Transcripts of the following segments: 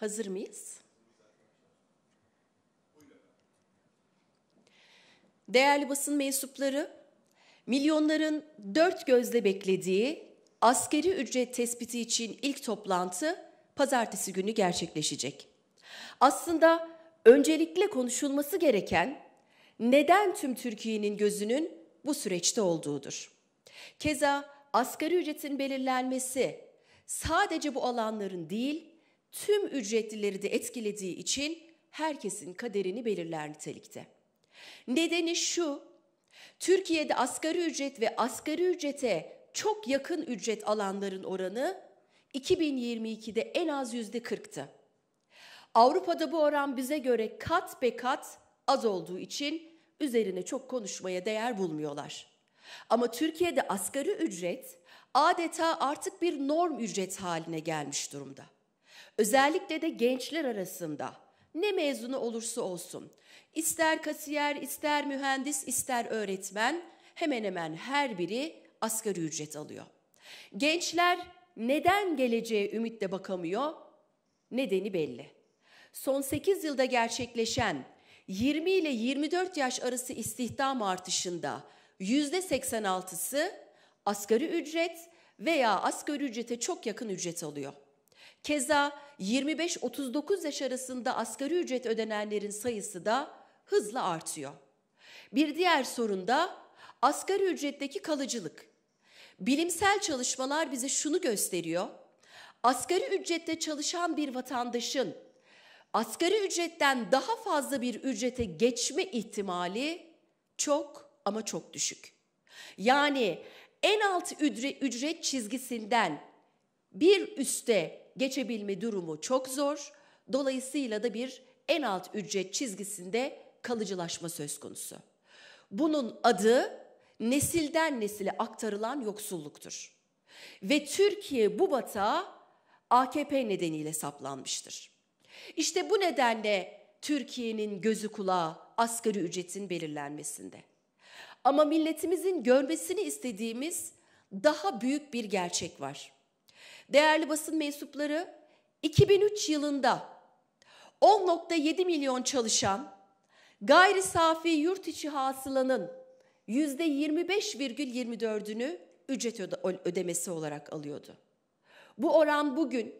Hazır mıyız? Değerli basın mensupları, milyonların dört gözle beklediği askeri ücret tespiti için ilk toplantı pazartesi günü gerçekleşecek. Aslında öncelikle konuşulması gereken neden tüm Türkiye'nin gözünün bu süreçte olduğudur. Keza asgari ücretin belirlenmesi sadece bu alanların değil, tüm ücretlileri de etkilediği için herkesin kaderini belirler nitelikte. Nedeni şu, Türkiye'de asgari ücret ve asgari ücrete çok yakın ücret alanların oranı 2022'de en az yüzde 40'tı. Avrupa'da bu oran bize göre kat be kat az olduğu için üzerine çok konuşmaya değer bulmuyorlar. Ama Türkiye'de asgari ücret adeta artık bir norm ücret haline gelmiş durumda. Özellikle de gençler arasında ne mezunu olursa olsun ister kasiyer, ister mühendis, ister öğretmen hemen hemen her biri asgari ücret alıyor. Gençler neden geleceğe ümitle bakamıyor? Nedeni belli. Son 8 yılda gerçekleşen 20 ile 24 yaş arası istihdam artışında %86'sı asgari ücret veya asgari ücrete çok yakın ücret alıyor. Keza 25-39 yaş arasında asgari ücret ödenenlerin sayısı da hızla artıyor. Bir diğer sorun da asgari ücretteki kalıcılık. Bilimsel çalışmalar bize şunu gösteriyor. Asgari ücrette çalışan bir vatandaşın asgari ücretten daha fazla bir ücrete geçme ihtimali çok ama çok düşük. Yani en alt ücret çizgisinden bir üste geçebilme durumu çok zor. Dolayısıyla da bir en alt ücret çizgisinde kalıcılaşma söz konusu. Bunun adı nesilden nesile aktarılan yoksulluktur. Ve Türkiye bu batağa AKP nedeniyle saplanmıştır. İşte bu nedenle Türkiye'nin gözü kulağı asgari ücretin belirlenmesinde. Ama milletimizin görmesini istediğimiz daha büyük bir gerçek var. Değerli basın mensupları 2003 yılında 10.7 milyon çalışan gayri safi yurt içi hasılanın %25,24'ünü ücret ödemesi olarak alıyordu. Bu oran bugün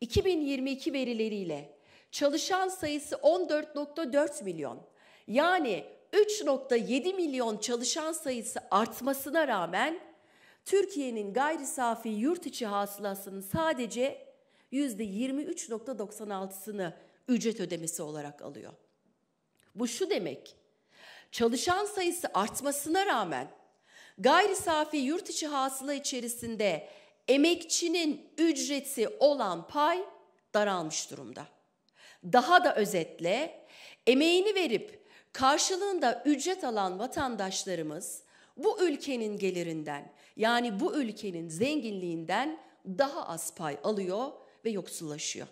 2022 verileriyle çalışan sayısı 14.4 milyon yani 3.7 milyon çalışan sayısı artmasına rağmen Türkiye'nin gayri safi yurt içi hasılasının sadece %23.96'sını ücret ödemesi olarak alıyor. Bu şu demek, çalışan sayısı artmasına rağmen gayri safi yurt içi hasıla içerisinde emekçinin ücreti olan pay daralmış durumda. Daha da özetle emeğini verip karşılığında ücret alan vatandaşlarımız bu ülkenin gelirinden yani bu ülkenin zenginliğinden daha az pay alıyor ve yoksullaşıyor.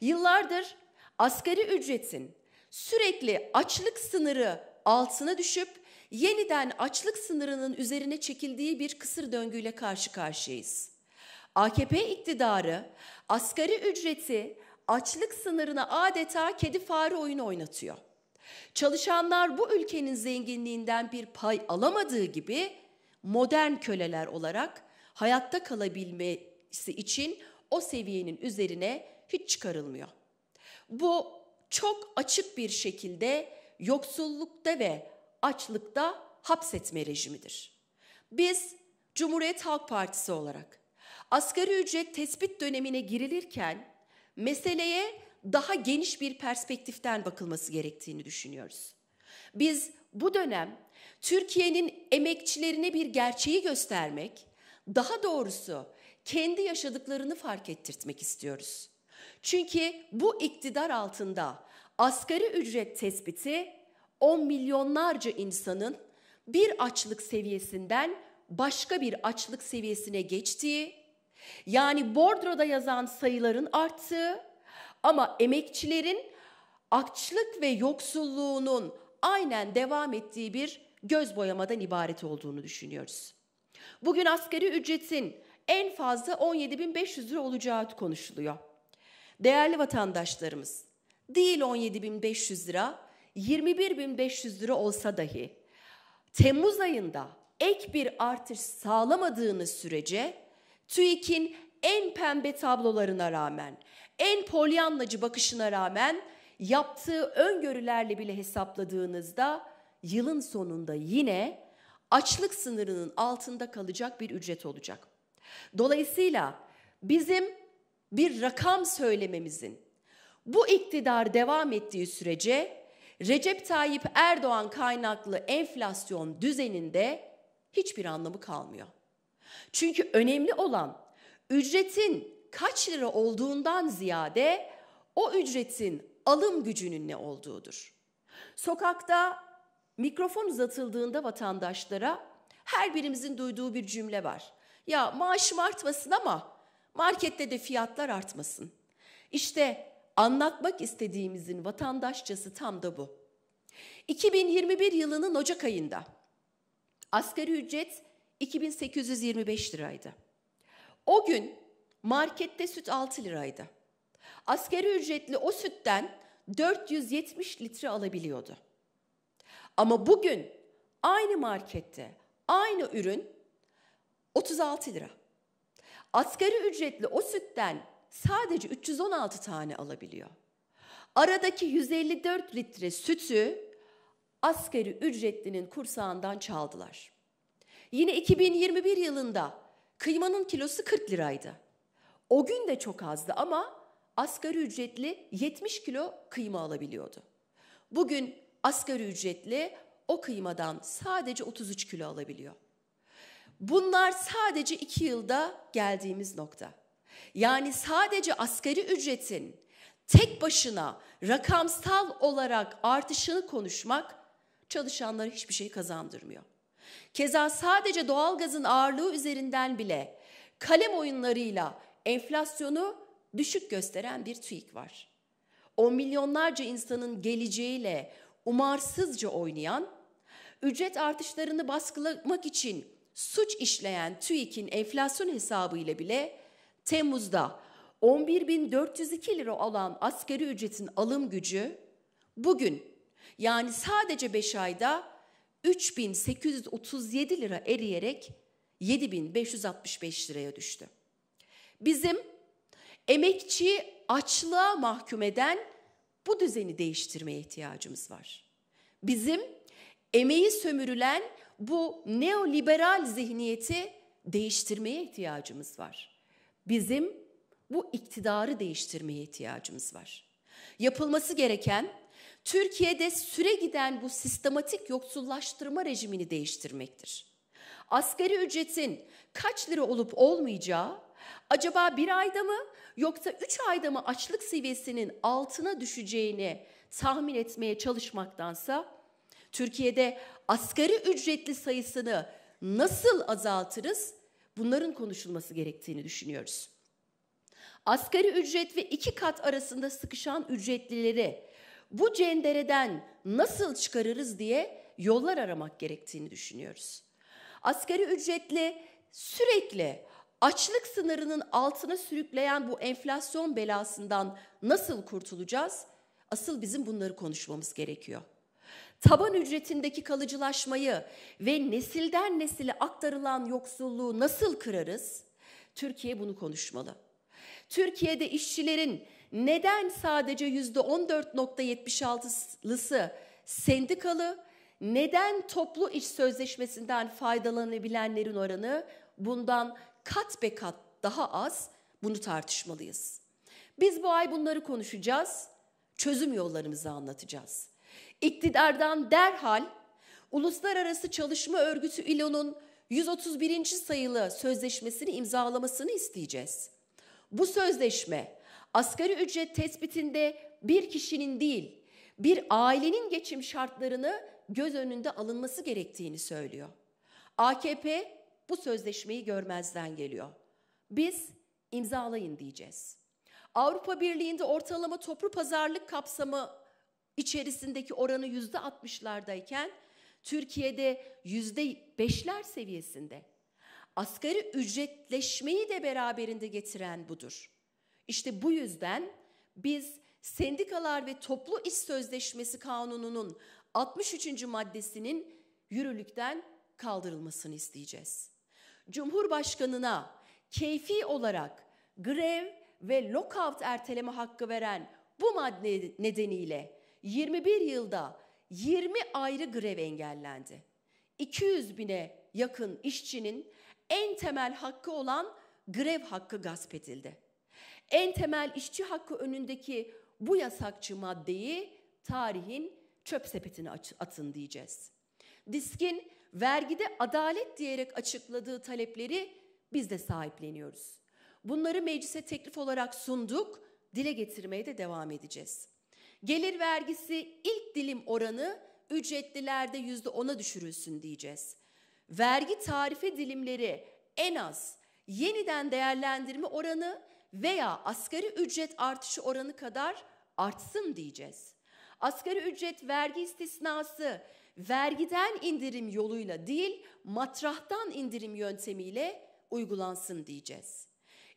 Yıllardır asgari ücretin sürekli açlık sınırı altına düşüp yeniden açlık sınırının üzerine çekildiği bir kısır döngüyle karşı karşıyayız. AKP iktidarı asgari ücreti açlık sınırına adeta kedi fare oyunu oynatıyor. Çalışanlar bu ülkenin zenginliğinden bir pay alamadığı gibi modern köleler olarak hayatta kalabilmesi için o seviyenin üzerine hiç çıkarılmıyor. Bu çok açık bir şekilde yoksullukta ve açlıkta hapsetme rejimidir. Biz Cumhuriyet Halk Partisi olarak asgari ücret tespit dönemine girilirken meseleye daha geniş bir perspektiften bakılması gerektiğini düşünüyoruz. Biz bu dönem Türkiye'nin emekçilerine bir gerçeği göstermek, daha doğrusu kendi yaşadıklarını fark ettirtmek istiyoruz. Çünkü bu iktidar altında asgari ücret tespiti 10 milyonlarca insanın bir açlık seviyesinden başka bir açlık seviyesine geçtiği, yani bordroda yazan sayıların arttığı ama emekçilerin açlık ve yoksulluğunun aynen devam ettiği bir göz boyamadan ibaret olduğunu düşünüyoruz. Bugün asgari ücretin en fazla 17.500 lira olacağı konuşuluyor. Değerli vatandaşlarımız, değil 17.500 lira, 21.500 lira olsa dahi Temmuz ayında ek bir artış sağlamadığınız sürece TÜİK'in en pembe tablolarına rağmen, en polyanlacı bakışına rağmen yaptığı öngörülerle bile hesapladığınızda yılın sonunda yine açlık sınırının altında kalacak bir ücret olacak. Dolayısıyla bizim bir rakam söylememizin bu iktidar devam ettiği sürece Recep Tayyip Erdoğan kaynaklı enflasyon düzeninde hiçbir anlamı kalmıyor. Çünkü önemli olan ücretin kaç lira olduğundan ziyade o ücretin alım gücünün ne olduğudur. Sokakta mikrofon uzatıldığında vatandaşlara her birimizin duyduğu bir cümle var. Ya maaşım artmasın ama markette de fiyatlar artmasın. İşte anlatmak istediğimizin vatandaşçası tam da bu. 2021 yılının Ocak ayında asgari ücret 2825 liraydı. O gün markette süt 6 liraydı. Asgari ücretli o sütten 470 litre alabiliyordu. Ama bugün aynı markette aynı ürün 36 lira. Asgari ücretli o sütten sadece 316 tane alabiliyor. Aradaki 154 litre sütü asgari ücretlinin kursağından çaldılar. Yine 2021 yılında kıymanın kilosu 40 liraydı. O gün de çok azdı ama asgari ücretli 70 kilo kıyma alabiliyordu. Bugün asgari ücretli o kıymadan sadece 33 kilo alabiliyor. Bunlar sadece iki yılda geldiğimiz nokta. Yani sadece asgari ücretin tek başına rakamsal olarak artışını konuşmak çalışanlara hiçbir şey kazandırmıyor. Keza sadece doğalgazın ağırlığı üzerinden bile kalem oyunlarıyla enflasyonu düşük gösteren bir TÜİK var. O milyonlarca insanın geleceğiyle umarsızca oynayan, ücret artışlarını baskılamak için suç işleyen TÜİK'in enflasyon hesabı ile bile Temmuz'da 11.402 lira olan askeri ücretin alım gücü bugün yani sadece 5 ayda 3.837 lira eriyerek 7.565 liraya düştü. Bizim emekçi açlığa mahkum eden bu düzeni değiştirmeye ihtiyacımız var. Bizim emeği sömürülen bu neoliberal zihniyeti değiştirmeye ihtiyacımız var. Bizim bu iktidarı değiştirmeye ihtiyacımız var. Yapılması gereken Türkiye'de süre giden bu sistematik yoksullaştırma rejimini değiştirmektir. Asgari ücretin kaç lira olup olmayacağı Acaba bir ayda mı yoksa üç ayda mı açlık seviyesinin altına düşeceğini tahmin etmeye çalışmaktansa Türkiye'de asgari ücretli sayısını nasıl azaltırız bunların konuşulması gerektiğini düşünüyoruz. Asgari ücret ve iki kat arasında sıkışan ücretlileri bu cendereden nasıl çıkarırız diye yollar aramak gerektiğini düşünüyoruz. Asgari ücretli sürekli açlık sınırının altına sürükleyen bu enflasyon belasından nasıl kurtulacağız? Asıl bizim bunları konuşmamız gerekiyor. Taban ücretindeki kalıcılaşmayı ve nesilden nesile aktarılan yoksulluğu nasıl kırarız? Türkiye bunu konuşmalı. Türkiye'de işçilerin neden sadece yüzde %14.76'lısı sendikalı, neden toplu iş sözleşmesinden faydalanabilenlerin oranı bundan kat be kat daha az bunu tartışmalıyız. Biz bu ay bunları konuşacağız, çözüm yollarımızı anlatacağız. İktidardan derhal Uluslararası Çalışma Örgütü İLO'nun 131. sayılı sözleşmesini imzalamasını isteyeceğiz. Bu sözleşme asgari ücret tespitinde bir kişinin değil, bir ailenin geçim şartlarını göz önünde alınması gerektiğini söylüyor. AKP bu sözleşmeyi görmezden geliyor. Biz imzalayın diyeceğiz. Avrupa Birliği'nde ortalama toplu pazarlık kapsamı içerisindeki oranı yüzde altmışlardayken Türkiye'de yüzde beşler seviyesinde. Asgari ücretleşmeyi de beraberinde getiren budur. İşte bu yüzden biz sendikalar ve toplu iş sözleşmesi kanununun 63. maddesinin yürürlükten kaldırılmasını isteyeceğiz. Cumhurbaşkanına keyfi olarak grev ve lockout erteleme hakkı veren bu madde nedeniyle 21 yılda 20 ayrı grev engellendi. 200 bine yakın işçinin en temel hakkı olan grev hakkı gasp edildi. En temel işçi hakkı önündeki bu yasakçı maddeyi tarihin çöp sepetine atın diyeceğiz. Diskin vergide adalet diyerek açıkladığı talepleri biz de sahipleniyoruz. Bunları meclise teklif olarak sunduk, dile getirmeye de devam edeceğiz. Gelir vergisi ilk dilim oranı ücretlilerde yüzde ona düşürülsün diyeceğiz. Vergi tarife dilimleri en az yeniden değerlendirme oranı veya asgari ücret artışı oranı kadar artsın diyeceğiz. Asgari ücret vergi istisnası vergiden indirim yoluyla değil matrahtan indirim yöntemiyle uygulansın diyeceğiz.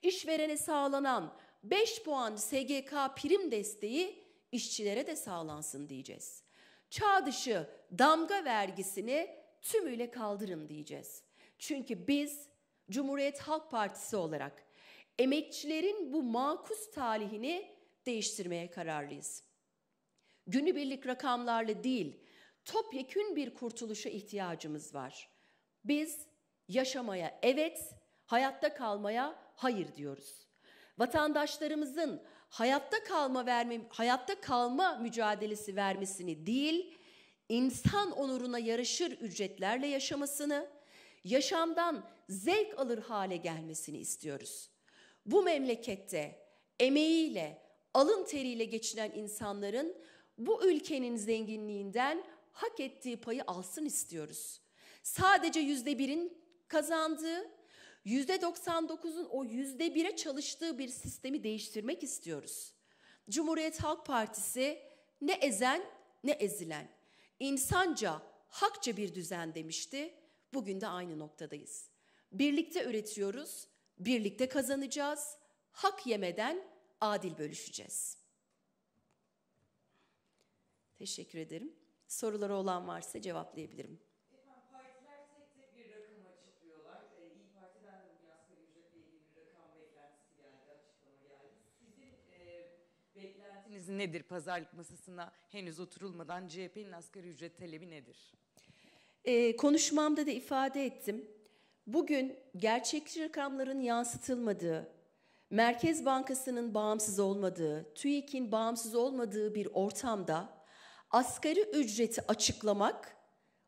İşverene sağlanan 5 puan SGK prim desteği işçilere de sağlansın diyeceğiz. Çağ dışı damga vergisini tümüyle kaldırın diyeceğiz. Çünkü biz Cumhuriyet Halk Partisi olarak emekçilerin bu makus talihini değiştirmeye kararlıyız. Günübirlik rakamlarla değil, topyekün bir kurtuluşa ihtiyacımız var. Biz yaşamaya evet, hayatta kalmaya hayır diyoruz. Vatandaşlarımızın hayatta kalma verme, hayatta kalma mücadelesi vermesini değil, insan onuruna yarışır ücretlerle yaşamasını, yaşamdan zevk alır hale gelmesini istiyoruz. Bu memlekette emeğiyle, alın teriyle geçinen insanların bu ülkenin zenginliğinden hak ettiği payı alsın istiyoruz. Sadece yüzde birin kazandığı, yüzde 99'un o yüzde bire çalıştığı bir sistemi değiştirmek istiyoruz. Cumhuriyet Halk Partisi ne ezen ne ezilen, insanca, hakça bir düzen demişti. Bugün de aynı noktadayız. Birlikte üretiyoruz, birlikte kazanacağız, hak yemeden adil bölüşeceğiz. Teşekkür ederim soruları olan varsa cevaplayabilirim. beklentiniz nedir pazarlık masasına henüz oturulmadan CHP'nin asgari ücret talebi nedir? E, konuşmamda da ifade ettim. Bugün gerçekçi rakamların yansıtılmadığı, Merkez Bankası'nın bağımsız olmadığı, TÜİK'in bağımsız olmadığı bir ortamda asgari ücreti açıklamak,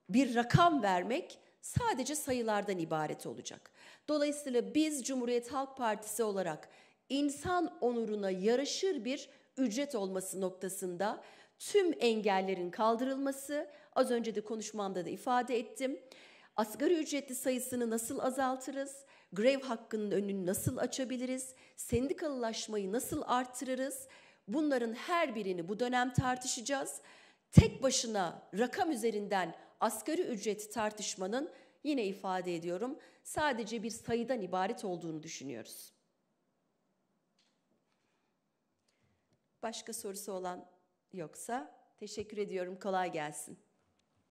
bir rakam vermek sadece sayılardan ibaret olacak. Dolayısıyla biz Cumhuriyet Halk Partisi olarak insan onuruna yaraşır bir ücret olması noktasında tüm engellerin kaldırılması, az önce de konuşmamda da ifade ettim. Asgari ücretli sayısını nasıl azaltırız? Grev hakkının önünü nasıl açabiliriz? Sendikalılaşmayı nasıl arttırırız? Bunların her birini bu dönem tartışacağız tek başına rakam üzerinden asgari ücret tartışmanın yine ifade ediyorum sadece bir sayıdan ibaret olduğunu düşünüyoruz. Başka sorusu olan yoksa teşekkür ediyorum. Kolay gelsin.